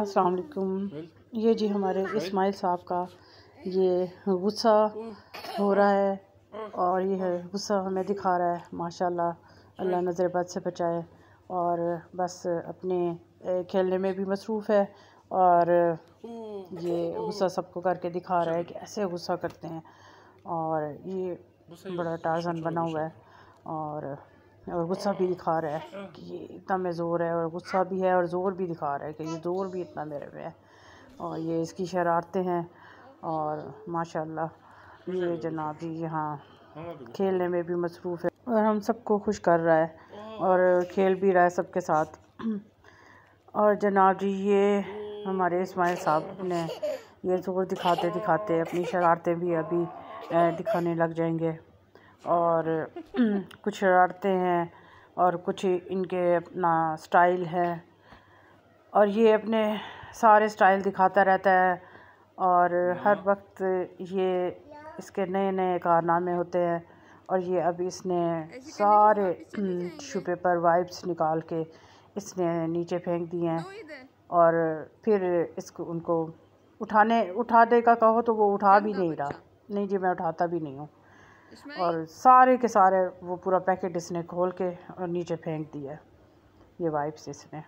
अस्सलाम वालेकुम ये जी हमारे इस्माइल साहब का ये गुस्सा हो रहा है और ये है गुस्सा हमें दिखा रहा है माशाल्लाह अल्लाह नज़र से बचाए और बस अपने खेलने में भी मसरूफ़ है और ये गुस्सा सबको करके दिखा रहा है कि ऐसे गुस्सा करते हैं और ये बड़ा टाजन बना हुआ है और और गुस्सा भी दिखा रहा है कि ये इतना में ज़ोर है और गुस्सा भी है और ज़ोर भी दिखा रहा है कि ये ज़ोर भी इतना मेरे पे है और ये इसकी शरारतें हैं और माशाल्लाह ये जनाब जी यहाँ खेलने में भी मसरूफ़ है और हम सबको खुश कर रहा है और खेल भी रहा है सबके साथ और जनाब जी ये हमारे इसमाइल साहब ने ये ज़ोर दिखाते दिखाते अपनी शरारतें भी अभी दिखाने लग जाएंगे और हम्म, कुछ शरारतें हैं और कुछ इनके अपना स्टाइल है और ये अपने सारे स्टाइल दिखाता रहता है और हर वक्त ये इसके नए नए कारनामे होते हैं और ये अब इसने सारे टिशू हम्म, पेपर वाइप्स निकाल के इसने नीचे फेंक दिए हैं और फिर इसको उनको उठाने उठाने का कहो तो वो उठा भी नहीं रहा नहीं जी मैं उठाता भी नहीं हूँ और सारे के सारे वो पूरा पैकेट इसने खोल के और नीचे फेंक दिया ये वाइप्स इसने